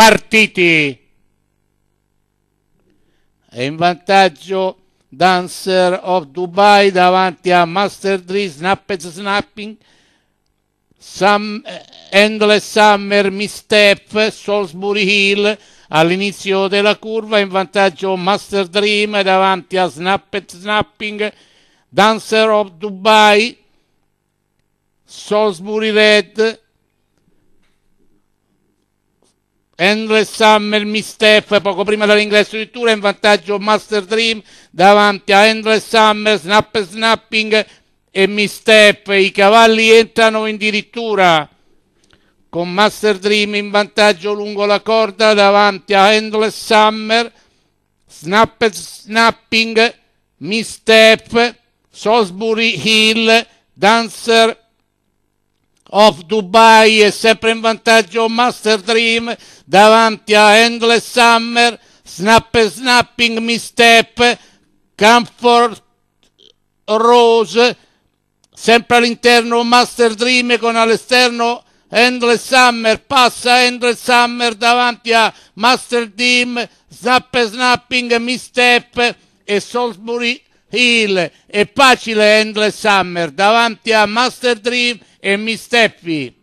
partiti. È in vantaggio Dancer of Dubai davanti a Master 3, Snappet Snapping, Sam, eh, Endless Summer, Mistep, Salisbury Hill all'inizio della curva in vantaggio Master Dream davanti a Snappet Snapping, Dancer of Dubai, Salisbury Red, Endless Summer Mistef poco prima dell'ingresso di Tura in vantaggio Master Dream davanti a Endless Summer, Snap Snapping e Mistef. I cavalli entrano addirittura con Master Dream in vantaggio lungo la corda davanti a Endless Summer, Snap Snapping, Mistep, Salisbury Hill, Dancer of Dubai è sempre in vantaggio Master Dream davanti a Endless Summer, Snap and Snapping Misstep, Comfort Rose, sempre all'interno Master Dream con all'esterno Endless Summer, passa Endless Summer davanti a Master Dream, Snap and Snapping Misstep e Salisbury Hill e Pacile Endless Summer davanti a Master Dream e Misteppi.